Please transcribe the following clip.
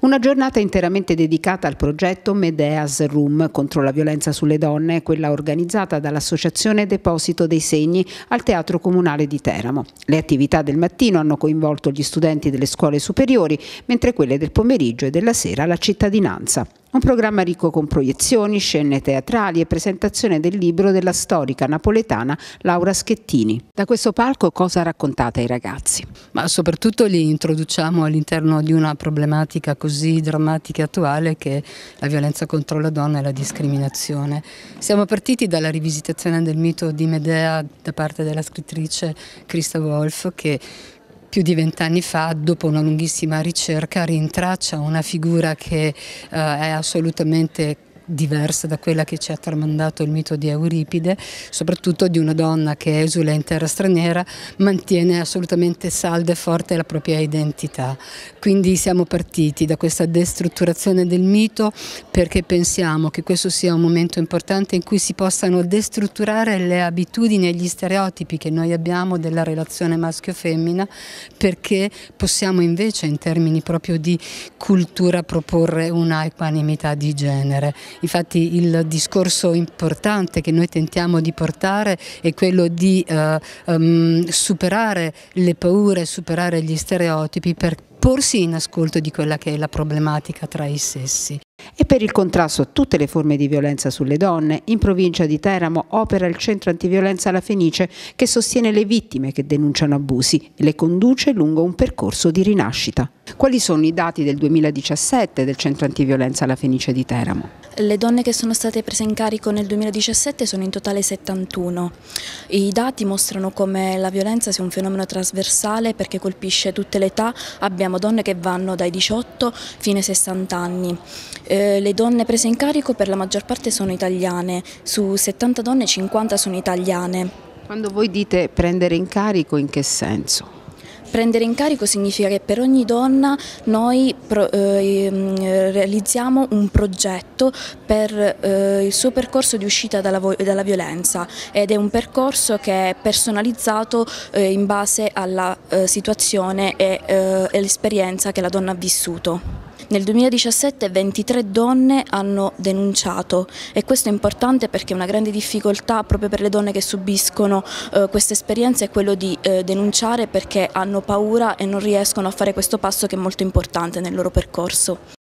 Una giornata interamente dedicata al progetto Medeas Room contro la violenza sulle donne, quella organizzata dall'Associazione Deposito dei Segni al Teatro Comunale di Teramo. Le attività del mattino hanno coinvolto gli studenti delle scuole superiori, mentre quelle del pomeriggio e della sera la cittadinanza. Un programma ricco con proiezioni, scene teatrali e presentazione del libro della storica napoletana Laura Schettini. Da questo palco cosa raccontate ai ragazzi? Ma soprattutto li introduciamo all'interno di una problematica così drammatica e attuale che è la violenza contro la donna e la discriminazione. Siamo partiti dalla rivisitazione del mito di Medea da parte della scrittrice Christa Wolf che più di vent'anni fa, dopo una lunghissima ricerca, rintraccia una figura che eh, è assolutamente diversa da quella che ci ha tramandato il mito di Euripide, soprattutto di una donna che esula in terra straniera, mantiene assolutamente salda e forte la propria identità. Quindi siamo partiti da questa destrutturazione del mito perché pensiamo che questo sia un momento importante in cui si possano destrutturare le abitudini e gli stereotipi che noi abbiamo della relazione maschio-femmina perché possiamo invece in termini proprio di cultura proporre una equanimità di genere Infatti il discorso importante che noi tentiamo di portare è quello di eh, um, superare le paure, superare gli stereotipi per porsi in ascolto di quella che è la problematica tra i sessi. E per il contrasto a tutte le forme di violenza sulle donne, in provincia di Teramo opera il centro antiviolenza La Fenice che sostiene le vittime che denunciano abusi e le conduce lungo un percorso di rinascita. Quali sono i dati del 2017 del centro antiviolenza La Fenice di Teramo? Le donne che sono state prese in carico nel 2017 sono in totale 71. I dati mostrano come la violenza sia un fenomeno trasversale perché colpisce tutte le età. Abbiamo donne che vanno dai 18 fino ai 60 anni. Eh, le donne prese in carico per la maggior parte sono italiane, su 70 donne 50 sono italiane. Quando voi dite prendere in carico in che senso? Prendere in carico significa che per ogni donna noi pro, eh, ehm, realizziamo un progetto per eh, il suo percorso di uscita dalla, dalla, violenza ed è un percorso che è personalizzato eh, in base alla eh, situazione eh, e all'esperienza che la donna ha vissuto. Nel 2017 23 donne hanno denunciato e questo è importante perché una grande difficoltà proprio per le donne che subiscono eh, questa esperienza è quello di eh, denunciare perché hanno paura e non riescono a fare questo passo che è molto importante nel loro percorso.